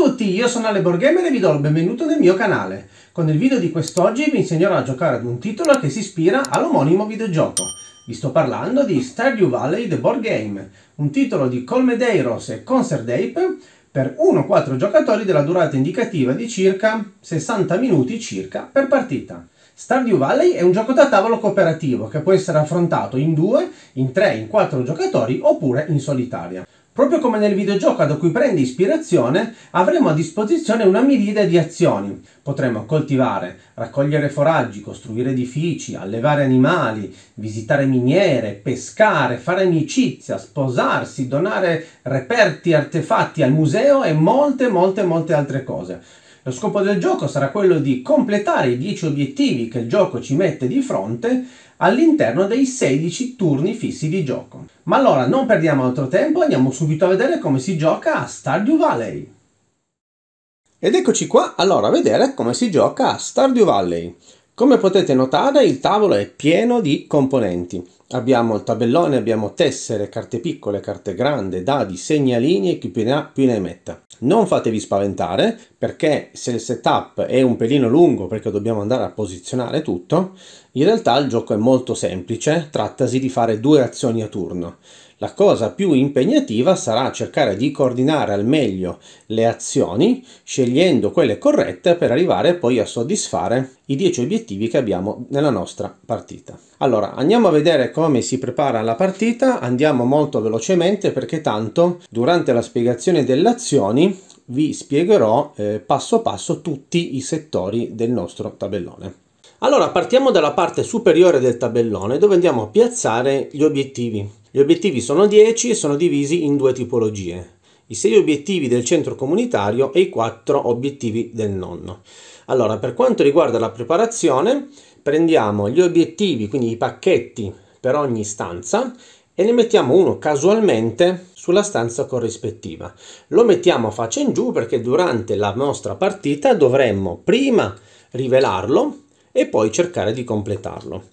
tutti, io sono Ale Borghemer e vi do il benvenuto nel mio canale. Con il video di quest'oggi vi insegnerò a giocare ad un titolo che si ispira all'omonimo videogioco. Vi sto parlando di Stardew Valley The Board Game, un titolo di Colmedeiros e Concert Ape per 1-4 giocatori della durata indicativa di circa 60 minuti circa per partita. Stardew Valley è un gioco da tavolo cooperativo che può essere affrontato in 2, in 3, in 4 giocatori oppure in solitaria. Proprio come nel videogioco da cui prendi ispirazione, avremo a disposizione una miriade di azioni. Potremo coltivare, raccogliere foraggi, costruire edifici, allevare animali, visitare miniere, pescare, fare amicizia, sposarsi, donare reperti, artefatti al museo e molte, molte, molte altre cose. Lo scopo del gioco sarà quello di completare i 10 obiettivi che il gioco ci mette di fronte all'interno dei 16 turni fissi di gioco. Ma allora non perdiamo altro tempo, andiamo subito a vedere come si gioca a Stardew Valley. Ed eccoci qua allora a vedere come si gioca a Stardew Valley. Come potete notare il tavolo è pieno di componenti. Abbiamo il tabellone, abbiamo tessere, carte piccole, carte grandi, dadi, segnalini e chi più ne ha più ne metta. Non fatevi spaventare perché se il setup è un pelino lungo perché dobbiamo andare a posizionare tutto, in realtà il gioco è molto semplice, trattasi di fare due azioni a turno. La cosa più impegnativa sarà cercare di coordinare al meglio le azioni, scegliendo quelle corrette per arrivare poi a soddisfare i 10 obiettivi che abbiamo nella nostra partita. Allora, andiamo a vedere come si prepara la partita, andiamo molto velocemente perché tanto durante la spiegazione delle azioni vi spiegherò eh, passo passo tutti i settori del nostro tabellone. Allora partiamo dalla parte superiore del tabellone dove andiamo a piazzare gli obiettivi. Gli obiettivi sono 10 e sono divisi in due tipologie, i 6 obiettivi del centro comunitario e i 4 obiettivi del nonno. Allora, per quanto riguarda la preparazione, prendiamo gli obiettivi, quindi i pacchetti per ogni stanza e ne mettiamo uno casualmente sulla stanza corrispettiva. Lo mettiamo a faccia in giù perché durante la nostra partita dovremmo prima rivelarlo e poi cercare di completarlo.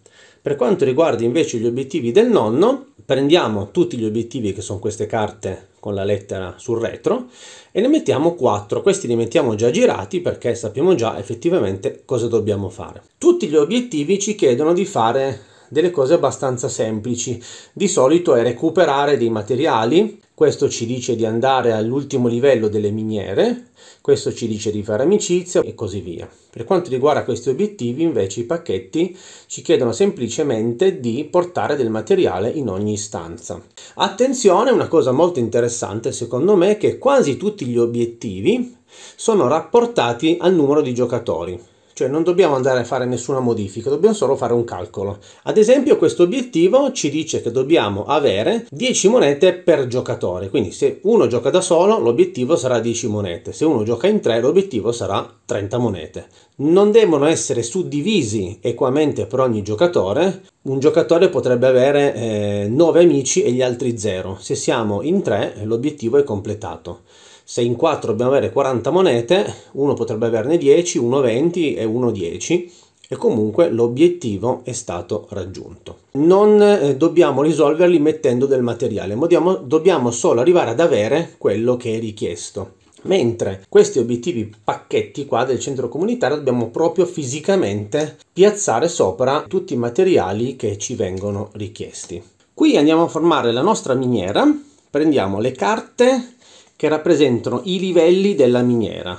Per quanto riguarda invece gli obiettivi del nonno, prendiamo tutti gli obiettivi che sono queste carte con la lettera sul retro e ne mettiamo 4. Questi li mettiamo già girati perché sappiamo già effettivamente cosa dobbiamo fare. Tutti gli obiettivi ci chiedono di fare delle cose abbastanza semplici. Di solito è recuperare dei materiali questo ci dice di andare all'ultimo livello delle miniere, questo ci dice di fare amicizia e così via. Per quanto riguarda questi obiettivi, invece, i pacchetti ci chiedono semplicemente di portare del materiale in ogni stanza. Attenzione, una cosa molto interessante secondo me è che quasi tutti gli obiettivi sono rapportati al numero di giocatori. Cioè non dobbiamo andare a fare nessuna modifica, dobbiamo solo fare un calcolo. Ad esempio questo obiettivo ci dice che dobbiamo avere 10 monete per giocatore. Quindi se uno gioca da solo l'obiettivo sarà 10 monete, se uno gioca in 3 l'obiettivo sarà 30 monete. Non devono essere suddivisi equamente per ogni giocatore. Un giocatore potrebbe avere eh, 9 amici e gli altri 0. Se siamo in 3 l'obiettivo è completato se in 4 dobbiamo avere 40 monete, uno potrebbe averne 10, uno 20 e uno 10 e comunque l'obiettivo è stato raggiunto. Non eh, dobbiamo risolverli mettendo del materiale, dobbiamo, dobbiamo solo arrivare ad avere quello che è richiesto. Mentre questi obiettivi pacchetti qua del centro comunitario dobbiamo proprio fisicamente piazzare sopra tutti i materiali che ci vengono richiesti. Qui andiamo a formare la nostra miniera, prendiamo le carte che rappresentano i livelli della miniera,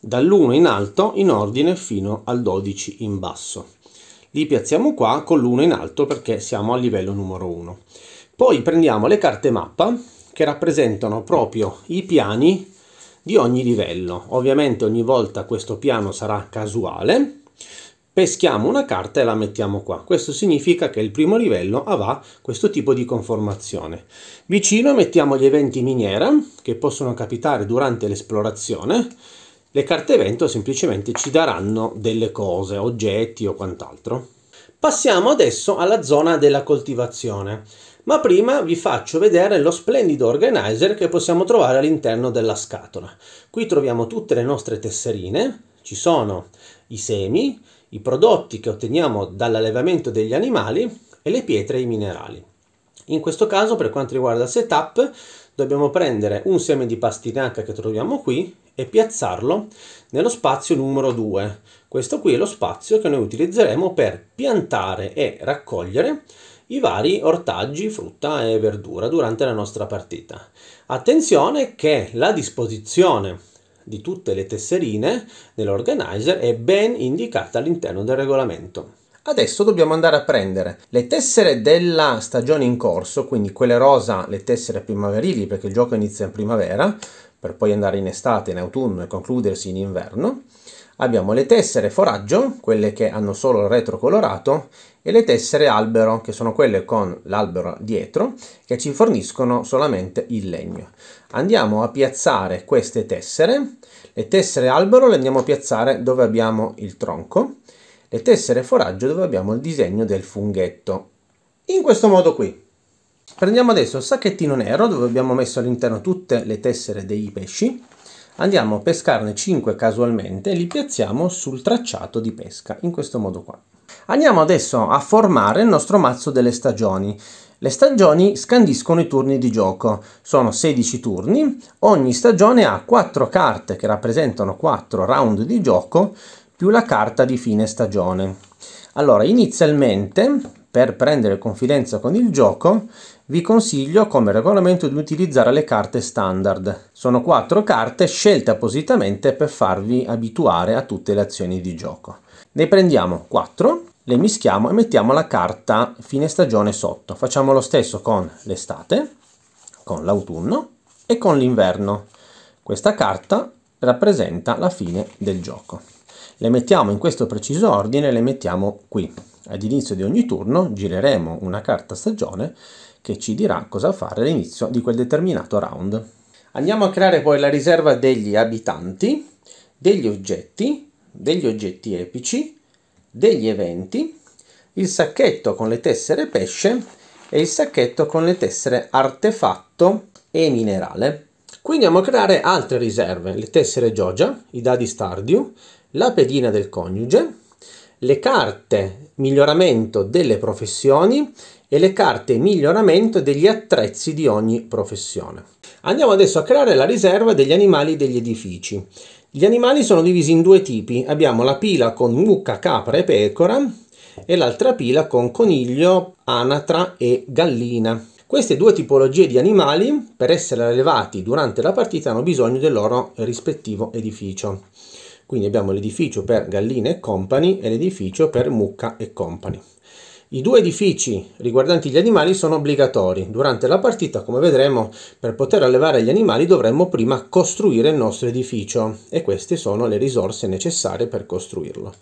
dall'1 in alto in ordine fino al 12 in basso. Li piazziamo qua con l'1 in alto perché siamo al livello numero 1. Poi prendiamo le carte mappa che rappresentano proprio i piani di ogni livello. Ovviamente ogni volta questo piano sarà casuale, peschiamo una carta e la mettiamo qua. Questo significa che il primo livello avrà questo tipo di conformazione. Vicino mettiamo gli eventi miniera che possono capitare durante l'esplorazione. Le carte evento semplicemente ci daranno delle cose, oggetti o quant'altro. Passiamo adesso alla zona della coltivazione. Ma prima vi faccio vedere lo splendido organizer che possiamo trovare all'interno della scatola. Qui troviamo tutte le nostre tesserine, ci sono i semi, i prodotti che otteniamo dall'allevamento degli animali e le pietre e i minerali. In questo caso, per quanto riguarda il setup, dobbiamo prendere un seme di pastinaca che troviamo qui e piazzarlo nello spazio numero 2. Questo qui è lo spazio che noi utilizzeremo per piantare e raccogliere i vari ortaggi, frutta e verdura durante la nostra partita. Attenzione che la disposizione di tutte le tesserine nell'organizer è ben indicata all'interno del regolamento. Adesso dobbiamo andare a prendere le tessere della stagione in corso, quindi quelle rosa, le tessere primaverili perché il gioco inizia in primavera, per poi andare in estate, in autunno e concludersi in inverno abbiamo le tessere foraggio, quelle che hanno solo il retro colorato, e le tessere albero, che sono quelle con l'albero dietro, che ci forniscono solamente il legno. Andiamo a piazzare queste tessere. Le tessere albero le andiamo a piazzare dove abbiamo il tronco, le tessere foraggio dove abbiamo il disegno del funghetto. In questo modo qui. Prendiamo adesso il sacchettino nero dove abbiamo messo all'interno tutte le tessere dei pesci andiamo a pescarne 5 casualmente e li piazziamo sul tracciato di pesca, in questo modo qua. Andiamo adesso a formare il nostro mazzo delle stagioni. Le stagioni scandiscono i turni di gioco, sono 16 turni, ogni stagione ha 4 carte che rappresentano 4 round di gioco più la carta di fine stagione. Allora, inizialmente per prendere confidenza con il gioco vi consiglio come regolamento di utilizzare le carte standard. Sono quattro carte scelte appositamente per farvi abituare a tutte le azioni di gioco. Ne prendiamo quattro, le mischiamo e mettiamo la carta fine stagione sotto. Facciamo lo stesso con l'estate, con l'autunno e con l'inverno. Questa carta rappresenta la fine del gioco. Le mettiamo in questo preciso ordine, le mettiamo qui. Ad inizio di ogni turno gireremo una carta stagione che ci dirà cosa fare all'inizio di quel determinato round. Andiamo a creare poi la riserva degli abitanti, degli oggetti, degli oggetti epici, degli eventi, il sacchetto con le tessere pesce e il sacchetto con le tessere artefatto e minerale. Qui andiamo a creare altre riserve, le tessere Giogia, i dadi Stardew, la pedina del coniuge, le carte miglioramento delle professioni e le carte miglioramento degli attrezzi di ogni professione. Andiamo adesso a creare la riserva degli animali degli edifici. Gli animali sono divisi in due tipi, abbiamo la pila con mucca, capra e pecora e l'altra pila con coniglio, anatra e gallina. Queste due tipologie di animali, per essere allevati durante la partita, hanno bisogno del loro rispettivo edificio. Quindi abbiamo l'edificio per Galline e Company e l'edificio per Mucca e Company. I due edifici riguardanti gli animali sono obbligatori. Durante la partita, come vedremo, per poter allevare gli animali dovremmo prima costruire il nostro edificio e queste sono le risorse necessarie per costruirlo.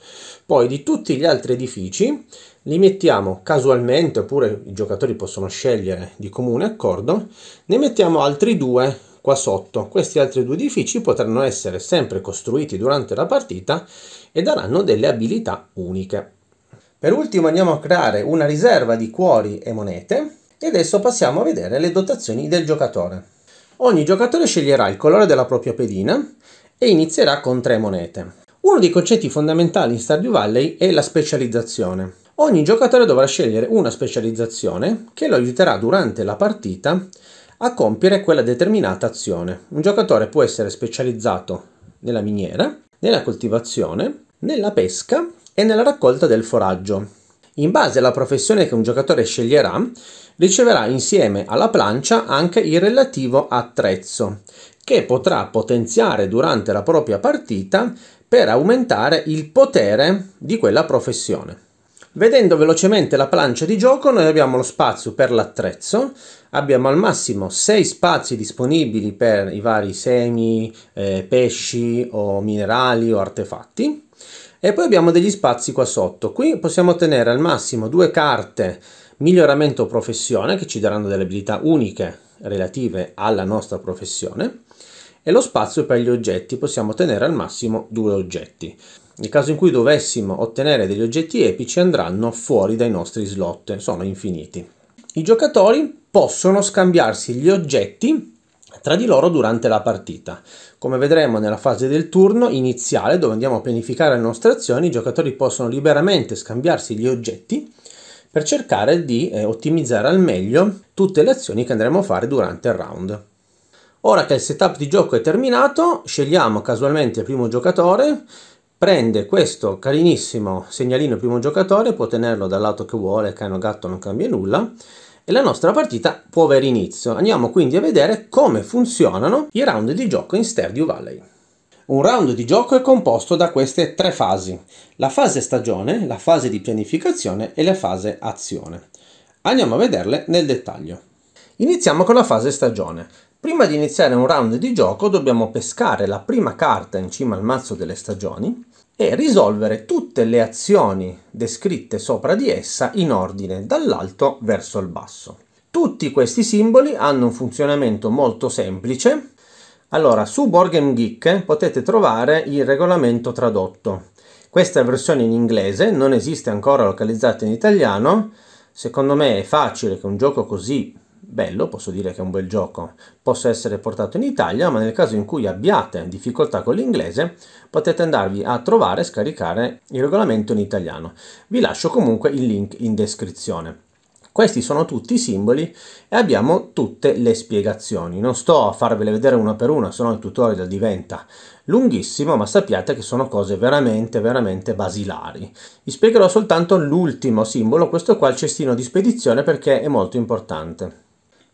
Poi di tutti gli altri edifici li mettiamo casualmente, oppure i giocatori possono scegliere di comune accordo, ne mettiamo altri due qua sotto. Questi altri due edifici potranno essere sempre costruiti durante la partita e daranno delle abilità uniche. Per ultimo andiamo a creare una riserva di cuori e monete e adesso passiamo a vedere le dotazioni del giocatore. Ogni giocatore sceglierà il colore della propria pedina e inizierà con tre monete. Uno dei concetti fondamentali in Stardew Valley è la specializzazione. Ogni giocatore dovrà scegliere una specializzazione che lo aiuterà durante la partita a compiere quella determinata azione. Un giocatore può essere specializzato nella miniera, nella coltivazione, nella pesca e nella raccolta del foraggio. In base alla professione che un giocatore sceglierà, riceverà insieme alla plancia anche il relativo attrezzo, che potrà potenziare durante la propria partita per aumentare il potere di quella professione. Vedendo velocemente la plancia di gioco noi abbiamo lo spazio per l'attrezzo, abbiamo al massimo 6 spazi disponibili per i vari semi, eh, pesci o minerali o artefatti e poi abbiamo degli spazi qua sotto. Qui possiamo ottenere al massimo due carte miglioramento professione che ci daranno delle abilità uniche relative alla nostra professione e lo spazio per gli oggetti, possiamo ottenere al massimo due oggetti. Nel caso in cui dovessimo ottenere degli oggetti epici andranno fuori dai nostri slot, sono infiniti. I giocatori possono scambiarsi gli oggetti tra di loro durante la partita. Come vedremo nella fase del turno iniziale dove andiamo a pianificare le nostre azioni, i giocatori possono liberamente scambiarsi gli oggetti per cercare di eh, ottimizzare al meglio tutte le azioni che andremo a fare durante il round. Ora che il setup di gioco è terminato, scegliamo casualmente il primo giocatore, prende questo carinissimo segnalino primo giocatore, può tenerlo dal lato che vuole, cano gatto non cambia nulla, e la nostra partita può avere inizio. Andiamo quindi a vedere come funzionano i round di gioco in Stardew Valley. Un round di gioco è composto da queste tre fasi, la fase stagione, la fase di pianificazione e la fase azione. Andiamo a vederle nel dettaglio. Iniziamo con la fase stagione. Prima di iniziare un round di gioco dobbiamo pescare la prima carta in cima al mazzo delle stagioni e risolvere tutte le azioni descritte sopra di essa in ordine dall'alto verso il basso. Tutti questi simboli hanno un funzionamento molto semplice. Allora, su Borgen Geek potete trovare il regolamento tradotto. Questa è la versione in inglese, non esiste ancora localizzata in italiano. Secondo me è facile che un gioco così bello, posso dire che è un bel gioco, possa essere portato in Italia, ma nel caso in cui abbiate difficoltà con l'inglese potete andarvi a trovare e scaricare il regolamento in italiano. Vi lascio comunque il link in descrizione. Questi sono tutti i simboli e abbiamo tutte le spiegazioni. Non sto a farvele vedere una per una, sennò il tutorial diventa lunghissimo, ma sappiate che sono cose veramente, veramente basilari. Vi spiegherò soltanto l'ultimo simbolo, questo qua il cestino di spedizione, perché è molto importante.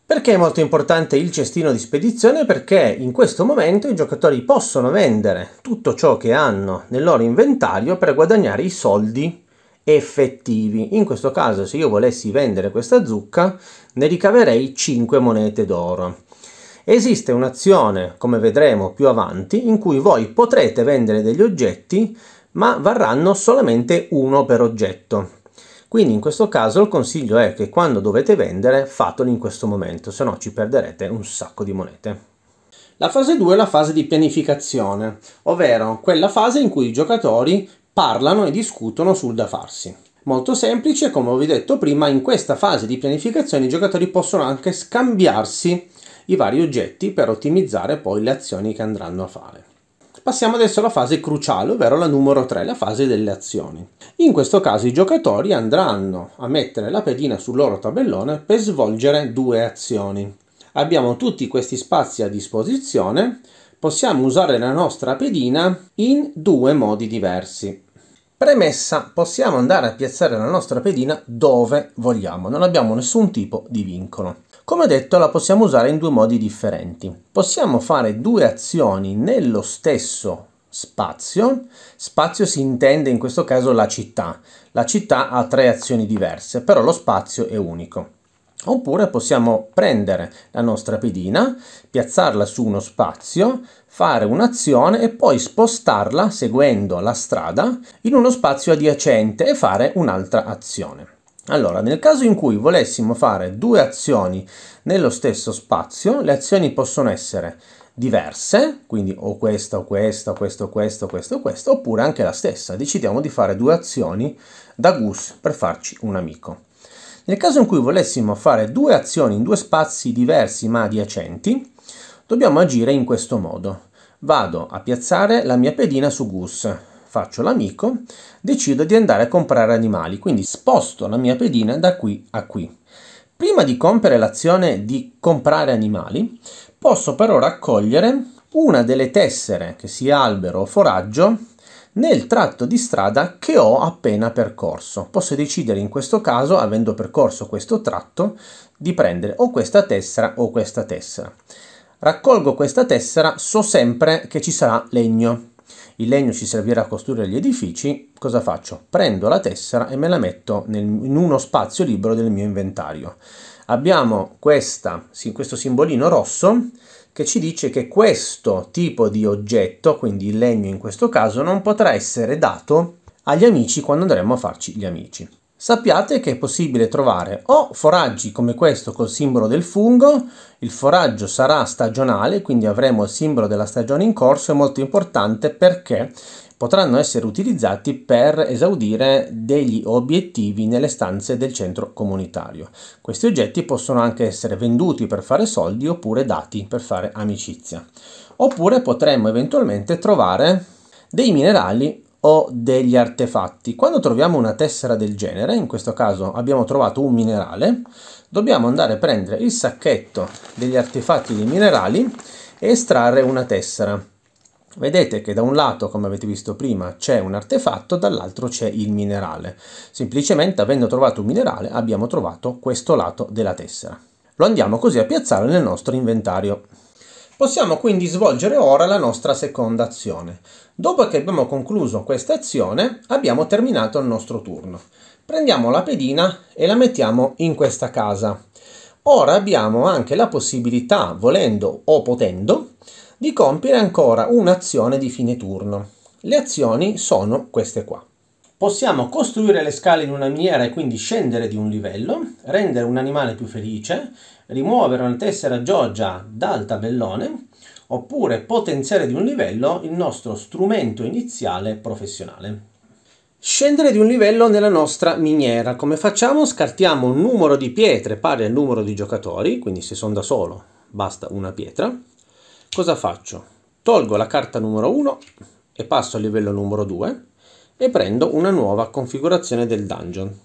Perché è molto importante il cestino di spedizione? Perché in questo momento i giocatori possono vendere tutto ciò che hanno nel loro inventario per guadagnare i soldi effettivi. In questo caso se io volessi vendere questa zucca ne ricaverei 5 monete d'oro. Esiste un'azione, come vedremo più avanti, in cui voi potrete vendere degli oggetti ma varranno solamente uno per oggetto. Quindi in questo caso il consiglio è che quando dovete vendere fatelo in questo momento, se no ci perderete un sacco di monete. La fase 2 è la fase di pianificazione, ovvero quella fase in cui i giocatori parlano e discutono sul da farsi. Molto semplice, come vi ho detto prima, in questa fase di pianificazione i giocatori possono anche scambiarsi i vari oggetti per ottimizzare poi le azioni che andranno a fare. Passiamo adesso alla fase cruciale, ovvero la numero 3, la fase delle azioni. In questo caso i giocatori andranno a mettere la pedina sul loro tabellone per svolgere due azioni. Abbiamo tutti questi spazi a disposizione, possiamo usare la nostra pedina in due modi diversi. Premessa, possiamo andare a piazzare la nostra pedina dove vogliamo, non abbiamo nessun tipo di vincolo. Come detto la possiamo usare in due modi differenti. Possiamo fare due azioni nello stesso spazio. Spazio si intende in questo caso la città. La città ha tre azioni diverse, però lo spazio è unico. Oppure possiamo prendere la nostra pedina, piazzarla su uno spazio, fare un'azione e poi spostarla seguendo la strada in uno spazio adiacente e fare un'altra azione. Allora, nel caso in cui volessimo fare due azioni nello stesso spazio, le azioni possono essere diverse, quindi o questa o questa, o questa o questo, o questa o questa, oppure anche la stessa. Decidiamo di fare due azioni da Gus per farci un amico. Nel caso in cui volessimo fare due azioni in due spazi diversi ma adiacenti, dobbiamo agire in questo modo. Vado a piazzare la mia pedina su Gus, faccio l'amico, decido di andare a comprare animali, quindi sposto la mia pedina da qui a qui. Prima di compiere l'azione di comprare animali, posso però raccogliere una delle tessere, che sia albero o foraggio, nel tratto di strada che ho appena percorso. Posso decidere in questo caso, avendo percorso questo tratto, di prendere o questa tessera o questa tessera. Raccolgo questa tessera, so sempre che ci sarà legno, il legno ci servirà a costruire gli edifici, cosa faccio? Prendo la tessera e me la metto nel, in uno spazio libero del mio inventario. Abbiamo questa, questo simbolino rosso che ci dice che questo tipo di oggetto, quindi il legno in questo caso, non potrà essere dato agli amici quando andremo a farci gli amici. Sappiate che è possibile trovare o foraggi come questo col simbolo del fungo, il foraggio sarà stagionale, quindi avremo il simbolo della stagione in corso, è molto importante perché potranno essere utilizzati per esaudire degli obiettivi nelle stanze del centro comunitario. Questi oggetti possono anche essere venduti per fare soldi oppure dati per fare amicizia. Oppure potremmo eventualmente trovare dei minerali o degli artefatti. Quando troviamo una tessera del genere, in questo caso abbiamo trovato un minerale, dobbiamo andare a prendere il sacchetto degli artefatti dei minerali e estrarre una tessera. Vedete che da un lato, come avete visto prima, c'è un artefatto, dall'altro c'è il minerale. Semplicemente, avendo trovato un minerale, abbiamo trovato questo lato della tessera. Lo andiamo così a piazzare nel nostro inventario. Possiamo quindi svolgere ora la nostra seconda azione. Dopo che abbiamo concluso questa azione, abbiamo terminato il nostro turno. Prendiamo la pedina e la mettiamo in questa casa. Ora abbiamo anche la possibilità, volendo o potendo, di compiere ancora un'azione di fine turno. Le azioni sono queste qua. Possiamo costruire le scale in una miniera e quindi scendere di un livello, rendere un animale più felice, rimuovere una tessera Georgia dal tabellone oppure potenziare di un livello il nostro strumento iniziale professionale. Scendere di un livello nella nostra miniera. Come facciamo? Scartiamo un numero di pietre pari al numero di giocatori, quindi se sono da solo basta una pietra. Cosa faccio? Tolgo la carta numero 1 e passo al livello numero 2 e prendo una nuova configurazione del dungeon.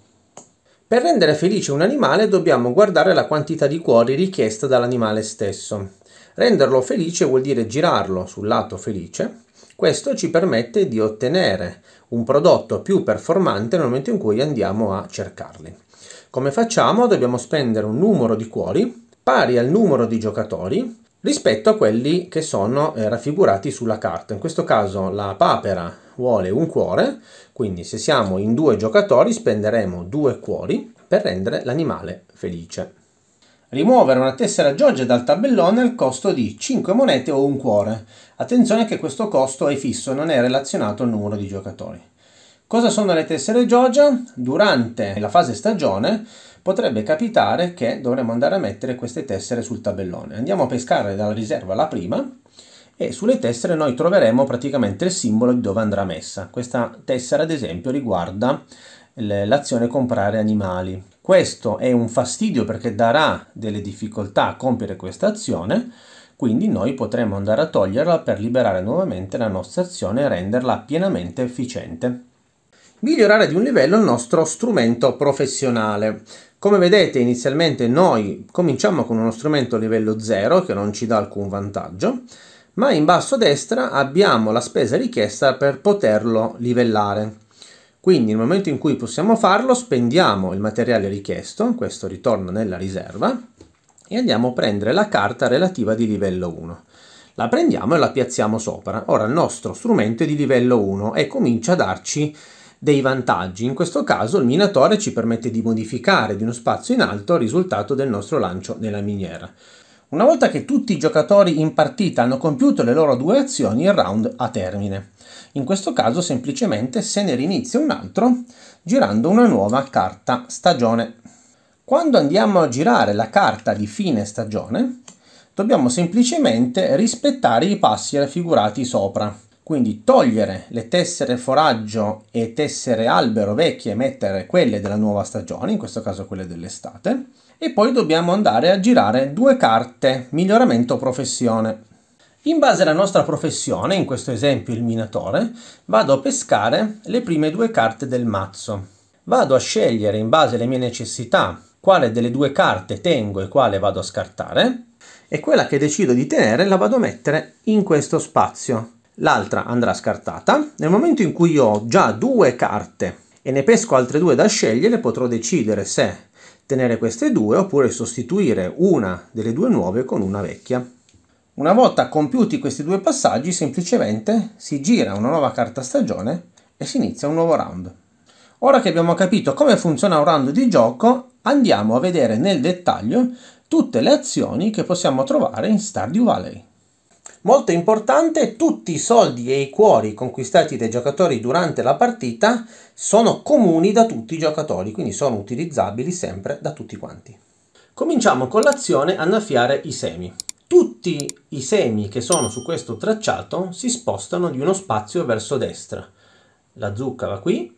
Per rendere felice un animale dobbiamo guardare la quantità di cuori richiesta dall'animale stesso. Renderlo felice vuol dire girarlo sul lato felice. Questo ci permette di ottenere un prodotto più performante nel momento in cui andiamo a cercarli. Come facciamo? Dobbiamo spendere un numero di cuori pari al numero di giocatori rispetto a quelli che sono eh, raffigurati sulla carta. In questo caso la papera vuole un cuore, quindi se siamo in due giocatori spenderemo due cuori per rendere l'animale felice. Rimuovere una tessera Giorgia dal tabellone al costo di 5 monete o un cuore. Attenzione che questo costo è fisso, non è relazionato al numero di giocatori. Cosa sono le tessere Giorgia? Durante la fase stagione potrebbe capitare che dovremmo andare a mettere queste tessere sul tabellone. Andiamo a pescare dalla riserva la prima e sulle tessere noi troveremo praticamente il simbolo di dove andrà messa. Questa tessera ad esempio riguarda l'azione comprare animali. Questo è un fastidio perché darà delle difficoltà a compiere questa azione, quindi noi potremo andare a toglierla per liberare nuovamente la nostra azione e renderla pienamente efficiente. Migliorare di un livello il nostro strumento professionale. Come vedete inizialmente noi cominciamo con uno strumento livello 0 che non ci dà alcun vantaggio, ma in basso a destra abbiamo la spesa richiesta per poterlo livellare. Quindi nel momento in cui possiamo farlo spendiamo il materiale richiesto, questo ritorna nella riserva, e andiamo a prendere la carta relativa di livello 1. La prendiamo e la piazziamo sopra. Ora il nostro strumento è di livello 1 e comincia a darci dei vantaggi. In questo caso il minatore ci permette di modificare di uno spazio in alto il risultato del nostro lancio nella miniera. Una volta che tutti i giocatori in partita hanno compiuto le loro due azioni, il round ha termine. In questo caso semplicemente se ne rinizia un altro girando una nuova carta stagione. Quando andiamo a girare la carta di fine stagione, dobbiamo semplicemente rispettare i passi raffigurati sopra. Quindi togliere le tessere foraggio e tessere albero vecchie e mettere quelle della nuova stagione, in questo caso quelle dell'estate, e poi dobbiamo andare a girare due carte, miglioramento professione. In base alla nostra professione, in questo esempio il minatore, vado a pescare le prime due carte del mazzo. Vado a scegliere in base alle mie necessità quale delle due carte tengo e quale vado a scartare e quella che decido di tenere la vado a mettere in questo spazio. L'altra andrà scartata. Nel momento in cui io ho già due carte e ne pesco altre due da scegliere potrò decidere se tenere queste due oppure sostituire una delle due nuove con una vecchia. Una volta compiuti questi due passaggi semplicemente si gira una nuova carta stagione e si inizia un nuovo round. Ora che abbiamo capito come funziona un round di gioco andiamo a vedere nel dettaglio tutte le azioni che possiamo trovare in Stardew Valley. Molto importante, tutti i soldi e i cuori conquistati dai giocatori durante la partita sono comuni da tutti i giocatori, quindi sono utilizzabili sempre da tutti quanti. Cominciamo con l'azione annaffiare i semi. Tutti i semi che sono su questo tracciato si spostano di uno spazio verso destra. La zucca va qui,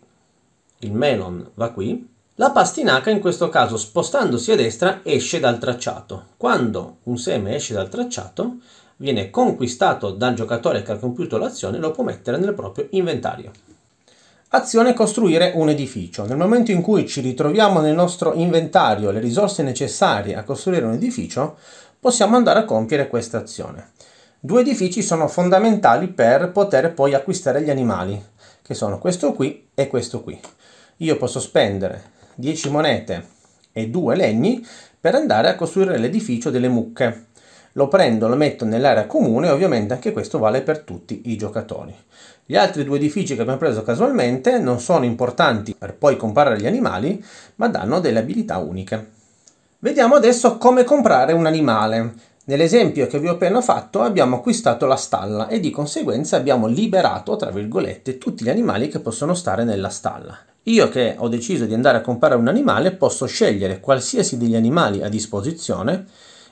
il melon va qui, la pastinaca in questo caso spostandosi a destra esce dal tracciato. Quando un seme esce dal tracciato viene conquistato dal giocatore che ha compiuto l'azione e lo può mettere nel proprio inventario. Azione costruire un edificio. Nel momento in cui ci ritroviamo nel nostro inventario le risorse necessarie a costruire un edificio, possiamo andare a compiere questa azione. Due edifici sono fondamentali per poter poi acquistare gli animali, che sono questo qui e questo qui. Io posso spendere 10 monete e 2 legni per andare a costruire l'edificio delle mucche lo prendo, lo metto nell'area comune e ovviamente anche questo vale per tutti i giocatori. Gli altri due edifici che abbiamo preso casualmente non sono importanti per poi comprare gli animali, ma danno delle abilità uniche. Vediamo adesso come comprare un animale. Nell'esempio che vi ho appena fatto abbiamo acquistato la stalla e di conseguenza abbiamo liberato, tra virgolette, tutti gli animali che possono stare nella stalla. Io che ho deciso di andare a comprare un animale posso scegliere qualsiasi degli animali a disposizione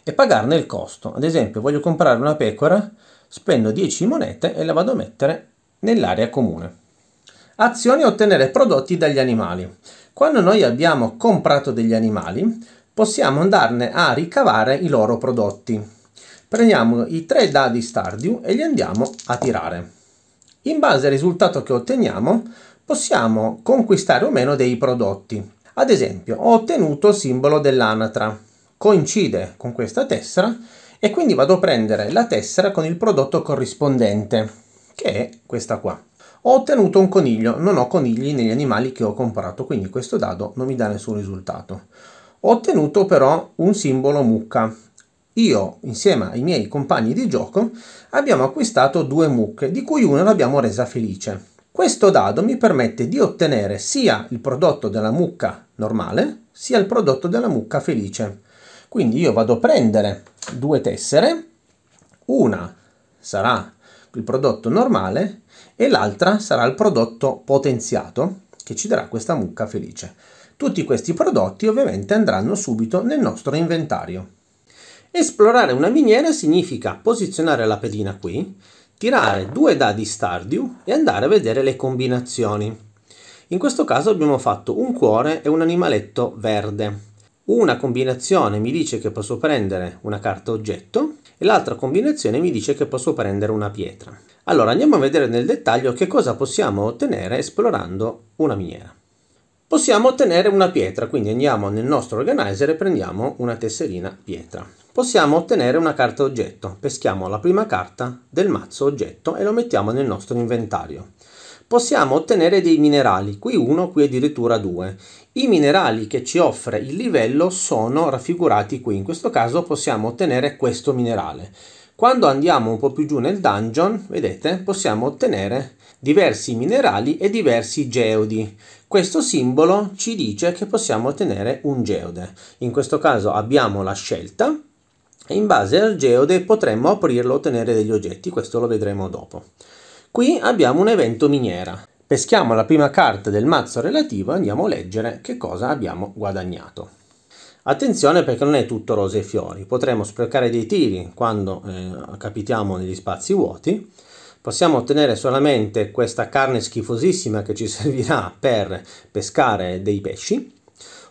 e pagarne il costo. Ad esempio, voglio comprare una pecora, spendo 10 monete e la vado a mettere nell'area comune. Azioni ottenere prodotti dagli animali. Quando noi abbiamo comprato degli animali, possiamo andarne a ricavare i loro prodotti. Prendiamo i tre dadi Stardew e li andiamo a tirare. In base al risultato che otteniamo, possiamo conquistare o meno dei prodotti. Ad esempio, ho ottenuto il simbolo dell'anatra coincide con questa tessera e quindi vado a prendere la tessera con il prodotto corrispondente, che è questa qua. Ho ottenuto un coniglio, non ho conigli negli animali che ho comprato, quindi questo dado non mi dà nessun risultato. Ho ottenuto però un simbolo mucca. Io, insieme ai miei compagni di gioco, abbiamo acquistato due mucche, di cui una l'abbiamo resa felice. Questo dado mi permette di ottenere sia il prodotto della mucca normale, sia il prodotto della mucca felice. Quindi io vado a prendere due tessere, una sarà il prodotto normale e l'altra sarà il prodotto potenziato che ci darà questa mucca felice. Tutti questi prodotti ovviamente andranno subito nel nostro inventario. Esplorare una miniera significa posizionare la pedina qui, tirare due dadi Stardew e andare a vedere le combinazioni. In questo caso abbiamo fatto un cuore e un animaletto verde. Una combinazione mi dice che posso prendere una carta oggetto e l'altra combinazione mi dice che posso prendere una pietra. Allora andiamo a vedere nel dettaglio che cosa possiamo ottenere esplorando una miniera. Possiamo ottenere una pietra, quindi andiamo nel nostro organizer e prendiamo una tesserina pietra. Possiamo ottenere una carta oggetto, peschiamo la prima carta del mazzo oggetto e lo mettiamo nel nostro inventario possiamo ottenere dei minerali, qui uno, qui addirittura due. I minerali che ci offre il livello sono raffigurati qui, in questo caso possiamo ottenere questo minerale. Quando andiamo un po' più giù nel dungeon, vedete, possiamo ottenere diversi minerali e diversi geodi. Questo simbolo ci dice che possiamo ottenere un geode. In questo caso abbiamo la scelta e in base al geode potremmo aprirlo e ottenere degli oggetti, questo lo vedremo dopo. Qui abbiamo un evento miniera. Peschiamo la prima carta del mazzo relativo e andiamo a leggere che cosa abbiamo guadagnato. Attenzione perché non è tutto rose e fiori, potremmo sprecare dei tiri quando eh, capitiamo negli spazi vuoti, possiamo ottenere solamente questa carne schifosissima che ci servirà per pescare dei pesci,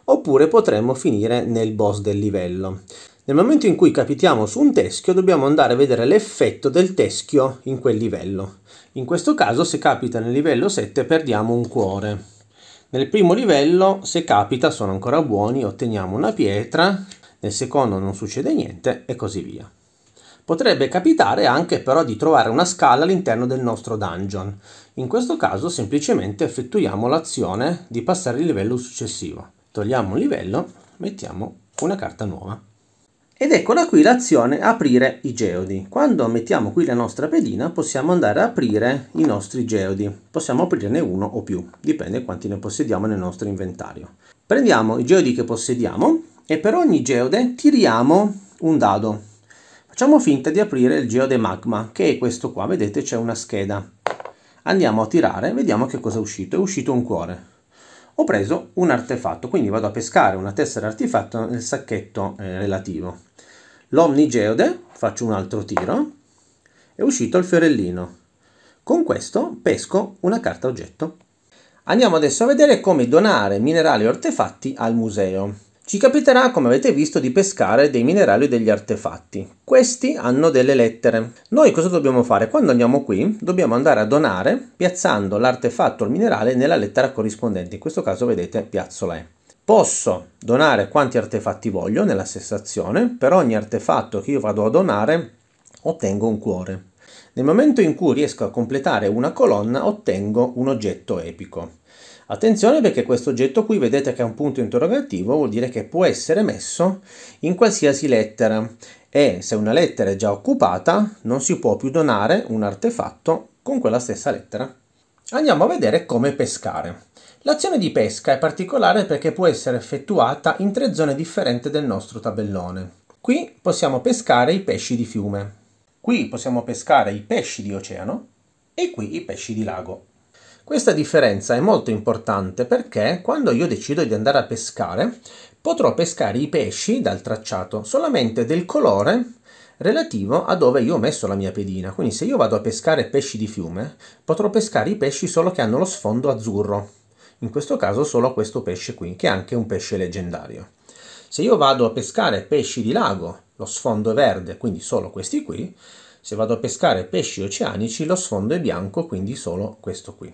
oppure potremmo finire nel boss del livello. Nel momento in cui capitiamo su un teschio dobbiamo andare a vedere l'effetto del teschio in quel livello. In questo caso se capita nel livello 7 perdiamo un cuore. Nel primo livello se capita sono ancora buoni, otteniamo una pietra, nel secondo non succede niente e così via. Potrebbe capitare anche però di trovare una scala all'interno del nostro dungeon. In questo caso semplicemente effettuiamo l'azione di passare il livello successivo. Togliamo un livello, mettiamo una carta nuova. Ed eccola qui l'azione aprire i geodi. Quando mettiamo qui la nostra pedina possiamo andare a aprire i nostri geodi. Possiamo aprirne uno o più, dipende quanti ne possediamo nel nostro inventario. Prendiamo i geodi che possediamo e per ogni geode tiriamo un dado. Facciamo finta di aprire il geode magma, che è questo qua, vedete c'è una scheda. Andiamo a tirare, vediamo che cosa è uscito. È uscito un cuore ho preso un artefatto, quindi vado a pescare una tessera artefatto nel sacchetto eh, relativo. L'omnigeode, faccio un altro tiro, è uscito il fiorellino. Con questo pesco una carta oggetto. Andiamo adesso a vedere come donare minerali o artefatti al museo. Ci capiterà, come avete visto, di pescare dei minerali o degli artefatti. Questi hanno delle lettere. Noi cosa dobbiamo fare? Quando andiamo qui, dobbiamo andare a donare piazzando l'artefatto o il minerale nella lettera corrispondente. In questo caso, vedete, piazzo la E. Posso donare quanti artefatti voglio nella stessa azione. Per ogni artefatto che io vado a donare, ottengo un cuore. Nel momento in cui riesco a completare una colonna, ottengo un oggetto epico. Attenzione perché questo oggetto qui vedete che è un punto interrogativo, vuol dire che può essere messo in qualsiasi lettera e se una lettera è già occupata non si può più donare un artefatto con quella stessa lettera. Andiamo a vedere come pescare. L'azione di pesca è particolare perché può essere effettuata in tre zone differenti del nostro tabellone. Qui possiamo pescare i pesci di fiume, qui possiamo pescare i pesci di oceano e qui i pesci di lago. Questa differenza è molto importante perché quando io decido di andare a pescare potrò pescare i pesci dal tracciato solamente del colore relativo a dove io ho messo la mia pedina. Quindi se io vado a pescare pesci di fiume potrò pescare i pesci solo che hanno lo sfondo azzurro. In questo caso solo questo pesce qui, che è anche un pesce leggendario. Se io vado a pescare pesci di lago, lo sfondo è verde, quindi solo questi qui. Se vado a pescare pesci oceanici, lo sfondo è bianco, quindi solo questo qui.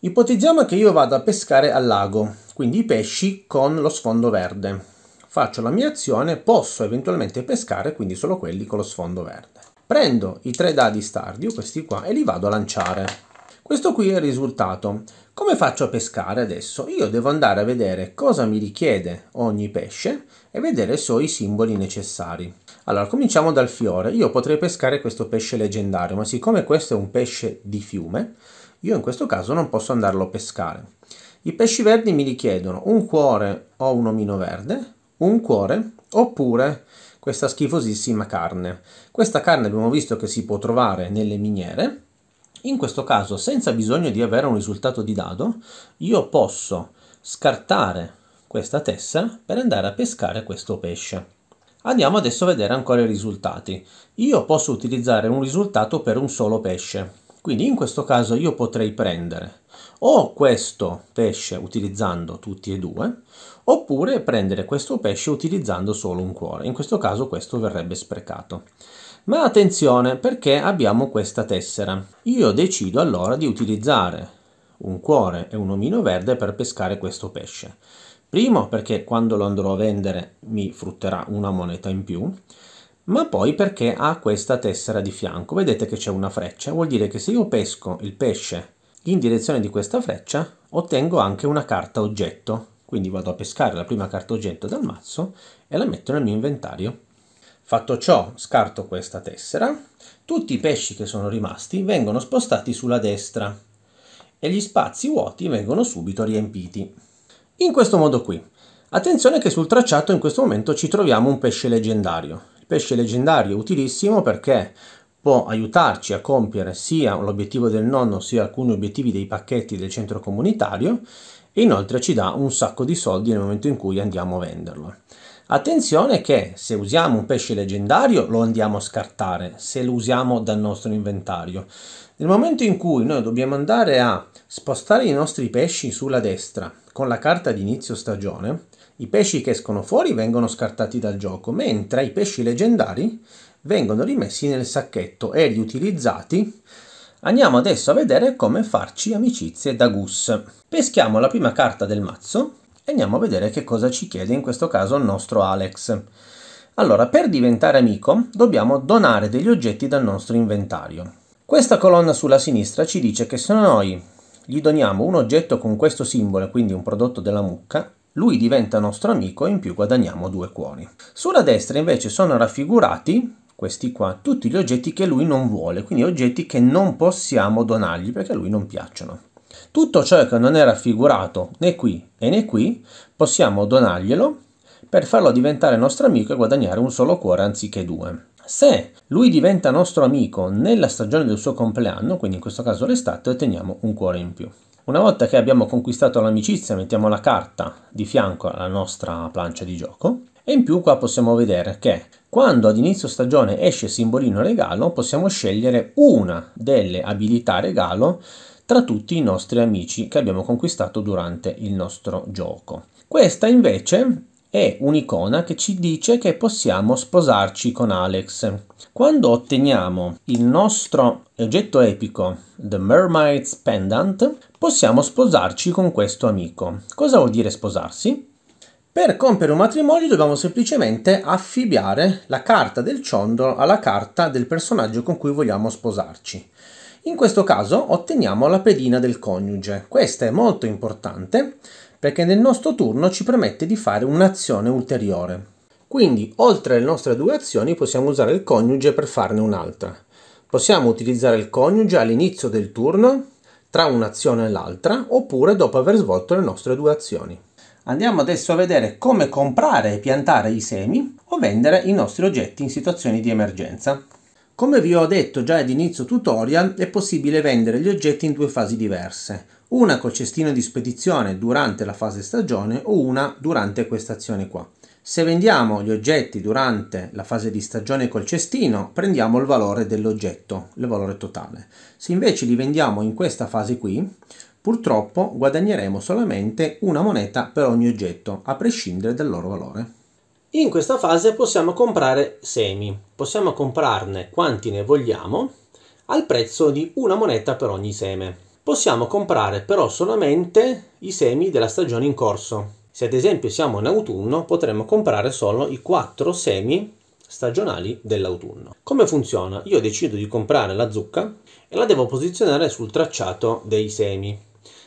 Ipotizziamo che io vada a pescare al lago, quindi i pesci con lo sfondo verde. Faccio la mia azione, posso eventualmente pescare quindi solo quelli con lo sfondo verde. Prendo i tre dadi Stardew, questi qua, e li vado a lanciare. Questo qui è il risultato. Come faccio a pescare adesso? Io devo andare a vedere cosa mi richiede ogni pesce e vedere se ho i simboli necessari. Allora, cominciamo dal fiore. Io potrei pescare questo pesce leggendario, ma siccome questo è un pesce di fiume, io in questo caso non posso andarlo a pescare. I pesci verdi mi richiedono un cuore o un omino verde, un cuore oppure questa schifosissima carne. Questa carne abbiamo visto che si può trovare nelle miniere. In questo caso, senza bisogno di avere un risultato di dado, io posso scartare questa tessera per andare a pescare questo pesce. Andiamo adesso a vedere ancora i risultati. Io posso utilizzare un risultato per un solo pesce. Quindi in questo caso io potrei prendere o questo pesce utilizzando tutti e due, oppure prendere questo pesce utilizzando solo un cuore. In questo caso questo verrebbe sprecato. Ma attenzione perché abbiamo questa tessera. Io decido allora di utilizzare un cuore e un omino verde per pescare questo pesce. Primo perché quando lo andrò a vendere mi frutterà una moneta in più ma poi perché ha questa tessera di fianco. Vedete che c'è una freccia, vuol dire che se io pesco il pesce in direzione di questa freccia ottengo anche una carta oggetto, quindi vado a pescare la prima carta oggetto dal mazzo e la metto nel mio inventario. Fatto ciò scarto questa tessera, tutti i pesci che sono rimasti vengono spostati sulla destra e gli spazi vuoti vengono subito riempiti. In questo modo qui. Attenzione che sul tracciato in questo momento ci troviamo un pesce leggendario, Pesce leggendario utilissimo perché può aiutarci a compiere sia l'obiettivo del nonno sia alcuni obiettivi dei pacchetti del centro comunitario e inoltre ci dà un sacco di soldi nel momento in cui andiamo a venderlo. Attenzione che se usiamo un pesce leggendario lo andiamo a scartare, se lo usiamo dal nostro inventario. Nel momento in cui noi dobbiamo andare a spostare i nostri pesci sulla destra con la carta di inizio stagione, i pesci che escono fuori vengono scartati dal gioco, mentre i pesci leggendari vengono rimessi nel sacchetto e riutilizzati. Andiamo adesso a vedere come farci amicizie da Gus. Peschiamo la prima carta del mazzo e andiamo a vedere che cosa ci chiede in questo caso il nostro Alex. Allora, per diventare amico dobbiamo donare degli oggetti dal nostro inventario. Questa colonna sulla sinistra ci dice che se noi gli doniamo un oggetto con questo simbolo, quindi un prodotto della mucca, lui diventa nostro amico e in più guadagniamo due cuori. Sulla destra invece sono raffigurati questi qua, tutti gli oggetti che lui non vuole, quindi oggetti che non possiamo donargli perché a lui non piacciono. Tutto ciò che non è raffigurato né qui e né qui possiamo donarglielo per farlo diventare nostro amico e guadagnare un solo cuore anziché due. Se lui diventa nostro amico nella stagione del suo compleanno, quindi in questo caso l'estate, otteniamo un cuore in più. Una volta che abbiamo conquistato l'amicizia mettiamo la carta di fianco alla nostra plancia di gioco e in più qua possiamo vedere che quando ad inizio stagione esce simbolino regalo possiamo scegliere una delle abilità regalo tra tutti i nostri amici che abbiamo conquistato durante il nostro gioco. Questa invece è un'icona che ci dice che possiamo sposarci con Alex. Quando otteniamo il nostro oggetto epico, The Mermaid's Pendant, possiamo sposarci con questo amico. Cosa vuol dire sposarsi? Per compiere un matrimonio dobbiamo semplicemente affibbiare la carta del ciondolo alla carta del personaggio con cui vogliamo sposarci. In questo caso otteniamo la pedina del coniuge. Questa è molto importante perché nel nostro turno ci permette di fare un'azione ulteriore. Quindi, oltre alle nostre due azioni, possiamo usare il coniuge per farne un'altra. Possiamo utilizzare il coniuge all'inizio del turno, tra un'azione e l'altra, oppure dopo aver svolto le nostre due azioni. Andiamo adesso a vedere come comprare e piantare i semi o vendere i nostri oggetti in situazioni di emergenza. Come vi ho detto già ad inizio tutorial, è possibile vendere gli oggetti in due fasi diverse, una col cestino di spedizione durante la fase stagione o una durante questa azione qua. Se vendiamo gli oggetti durante la fase di stagione col cestino, prendiamo il valore dell'oggetto, il valore totale. Se invece li vendiamo in questa fase qui, purtroppo guadagneremo solamente una moneta per ogni oggetto, a prescindere dal loro valore. In questa fase possiamo comprare semi, possiamo comprarne quanti ne vogliamo al prezzo di una moneta per ogni seme. Possiamo comprare però solamente i semi della stagione in corso. Se ad esempio siamo in autunno potremmo comprare solo i 4 semi stagionali dell'autunno. Come funziona? Io decido di comprare la zucca e la devo posizionare sul tracciato dei semi.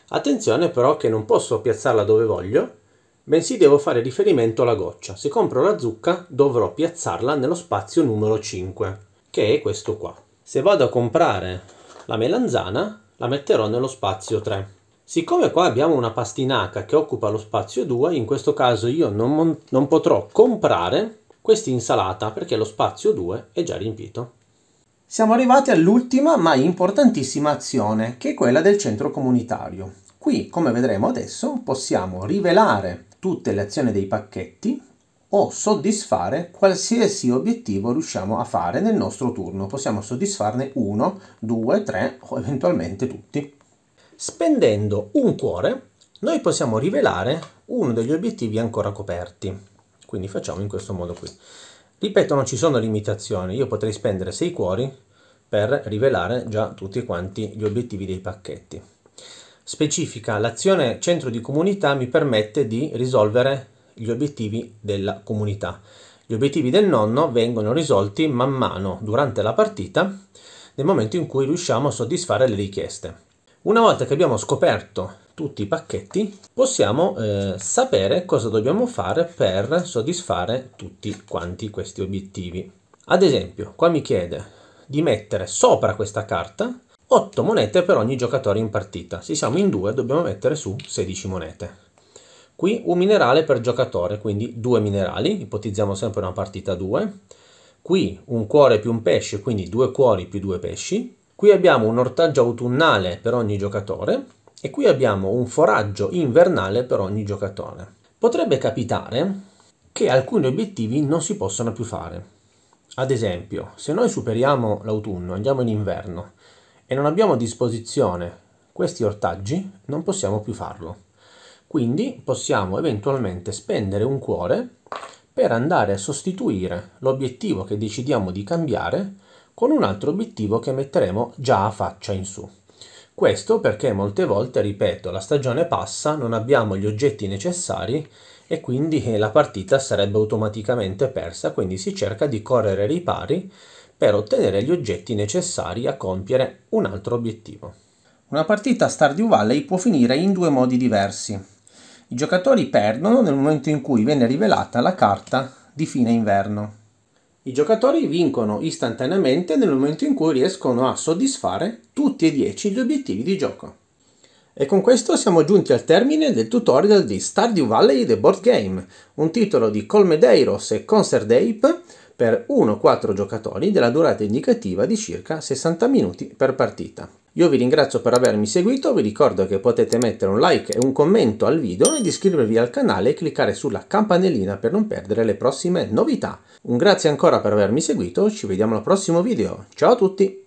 Attenzione però che non posso piazzarla dove voglio, bensì devo fare riferimento alla goccia. Se compro la zucca dovrò piazzarla nello spazio numero 5, che è questo qua. Se vado a comprare la melanzana la metterò nello spazio 3. Siccome qua abbiamo una pastinaca che occupa lo spazio 2, in questo caso io non, non potrò comprare questa insalata perché lo spazio 2 è già riempito. Siamo arrivati all'ultima ma importantissima azione, che è quella del centro comunitario. Qui, come vedremo adesso, possiamo rivelare tutte le azioni dei pacchetti o soddisfare qualsiasi obiettivo riusciamo a fare nel nostro turno. Possiamo soddisfarne uno, due, tre o eventualmente tutti. Spendendo un cuore noi possiamo rivelare uno degli obiettivi ancora coperti. Quindi facciamo in questo modo qui. Ripeto, non ci sono limitazioni. Io potrei spendere 6 cuori per rivelare già tutti quanti gli obiettivi dei pacchetti. Specifica, l'azione centro di comunità mi permette di risolvere gli obiettivi della comunità. Gli obiettivi del nonno vengono risolti man mano durante la partita nel momento in cui riusciamo a soddisfare le richieste. Una volta che abbiamo scoperto tutti i pacchetti possiamo eh, sapere cosa dobbiamo fare per soddisfare tutti quanti questi obiettivi. Ad esempio, qua mi chiede di mettere sopra questa carta 8 monete per ogni giocatore in partita. Se siamo in due dobbiamo mettere su 16 monete. Qui un minerale per giocatore, quindi due minerali, ipotizziamo sempre una partita 2. Qui un cuore più un pesce, quindi due cuori più due pesci. Qui abbiamo un ortaggio autunnale per ogni giocatore e qui abbiamo un foraggio invernale per ogni giocatore. Potrebbe capitare che alcuni obiettivi non si possano più fare. Ad esempio, se noi superiamo l'autunno, andiamo in inverno e non abbiamo a disposizione questi ortaggi, non possiamo più farlo. Quindi possiamo eventualmente spendere un cuore per andare a sostituire l'obiettivo che decidiamo di cambiare con un altro obiettivo che metteremo già a faccia in su. Questo perché molte volte, ripeto, la stagione passa, non abbiamo gli oggetti necessari e quindi la partita sarebbe automaticamente persa, quindi si cerca di correre ai ripari per ottenere gli oggetti necessari a compiere un altro obiettivo. Una partita Stardew Valley può finire in due modi diversi. I giocatori perdono nel momento in cui viene rivelata la carta di fine inverno. I giocatori vincono istantaneamente nel momento in cui riescono a soddisfare tutti e dieci gli obiettivi di gioco. E con questo siamo giunti al termine del tutorial di Stardew Valley The Board Game, un titolo di Colmedeiros e Concert Ape per 1-4 giocatori della durata indicativa di circa 60 minuti per partita. Io vi ringrazio per avermi seguito, vi ricordo che potete mettere un like e un commento al video ed iscrivervi al canale e cliccare sulla campanellina per non perdere le prossime novità. Un grazie ancora per avermi seguito, ci vediamo al prossimo video, ciao a tutti!